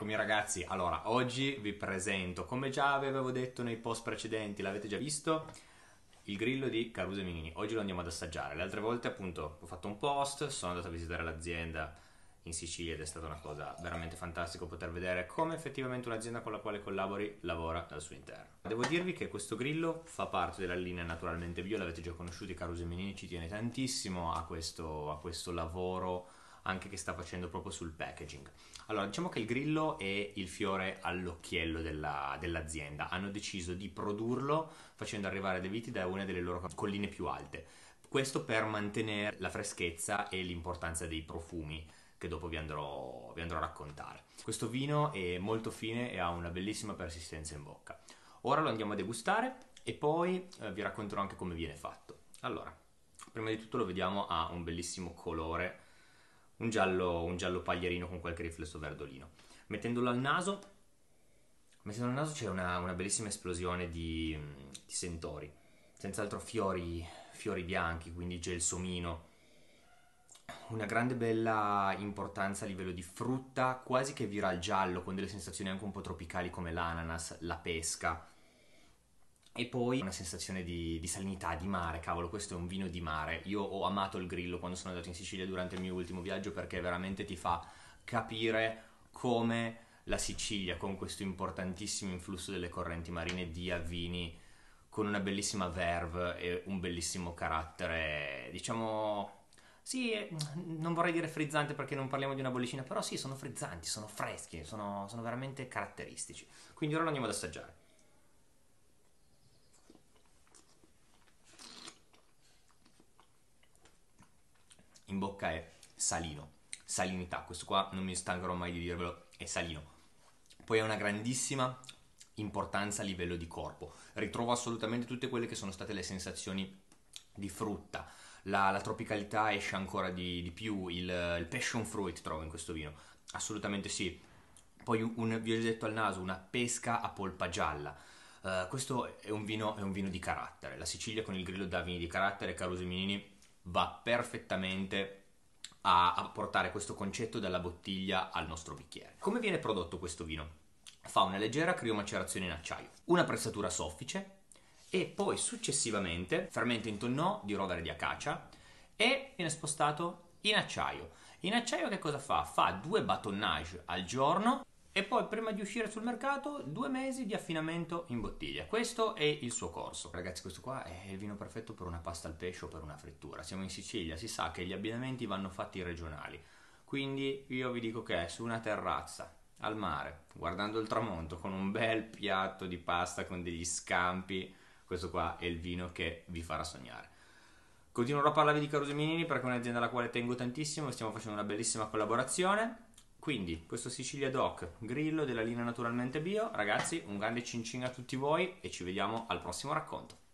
Eccomi ragazzi, allora oggi vi presento, come già avevo detto nei post precedenti, l'avete già visto, il grillo di Caruso Minini. Oggi lo andiamo ad assaggiare. Le altre volte appunto ho fatto un post, sono andato a visitare l'azienda in Sicilia ed è stata una cosa veramente fantastica poter vedere come effettivamente un'azienda con la quale collabori lavora al suo interno. Devo dirvi che questo grillo fa parte della linea naturalmente bio, l'avete già conosciuto, Caruso Minini ci tiene tantissimo a questo, a questo lavoro anche che sta facendo proprio sul packaging. Allora, diciamo che il grillo è il fiore all'occhiello della, dell'azienda. Hanno deciso di produrlo facendo arrivare dei viti da una delle loro colline più alte. Questo per mantenere la freschezza e l'importanza dei profumi che dopo vi andrò, vi andrò a raccontare. Questo vino è molto fine e ha una bellissima persistenza in bocca. Ora lo andiamo a degustare e poi eh, vi racconterò anche come viene fatto. Allora, prima di tutto lo vediamo ha un bellissimo colore un giallo, un giallo paglierino con qualche riflesso verdolino. Mettendolo al naso, mettendolo al naso c'è una, una bellissima esplosione di, di sentori, senz'altro fiori, fiori bianchi, quindi gelsomino, una grande bella importanza a livello di frutta, quasi che vira al giallo, con delle sensazioni anche un po' tropicali come l'ananas, la pesca e poi una sensazione di, di, salinità, di mare, cavolo, questo è un vino di mare. Io ho amato il grillo quando sono andato in Sicilia durante il mio ultimo viaggio perché veramente ti fa capire come la Sicilia, con questo importantissimo influsso delle correnti marine, dia vini con una bellissima verve e un bellissimo carattere, diciamo... Sì, eh, non vorrei dire frizzante perché non parliamo di una bollicina, però sì, sono frizzanti, sono freschi, sono, sono veramente caratteristici. Quindi ora lo andiamo ad assaggiare. in bocca è salino, salinità, questo qua non mi stancherò mai di dirvelo, è salino. Poi ha una grandissima importanza a livello di corpo, ritrovo assolutamente tutte quelle che sono state le sensazioni di frutta, la, la tropicalità esce ancora di, di più, il, il, passion fruit trovo in questo vino, assolutamente sì. Poi un violetto al naso, una pesca a polpa gialla, Uh, questo è un, vino, è un, vino, di carattere. La Sicilia con il grillo da vini di carattere, Caruso Minini va perfettamente a, a portare questo concetto della bottiglia al nostro bicchiere. Come viene prodotto questo vino? Fa una leggera criomacerazione in acciaio, una pressatura soffice e poi successivamente fermento in tonno di rovere di acacia e viene spostato in acciaio. In acciaio che cosa fa? Fa due batonnage al giorno e poi prima di uscire sul mercato due mesi di affinamento in bottiglia. Questo è il suo corso. Ragazzi, questo qua è il vino perfetto per una pasta al pesce o per una frittura. Siamo in Sicilia, si sa che gli abbinamenti vanno fatti regionali. Quindi io vi dico che su una terrazza al mare, guardando il tramonto con un bel piatto di pasta con degli scampi, questo qua è il vino che vi farà sognare. Continuerò a parlarvi di Caroseminini perché è un'azienda alla quale tengo tantissimo e stiamo facendo una bellissima collaborazione quindi, questo Sicilia Doc, grillo della linea naturalmente bio, ragazzi, un grande cin a tutti voi e ci vediamo al prossimo racconto.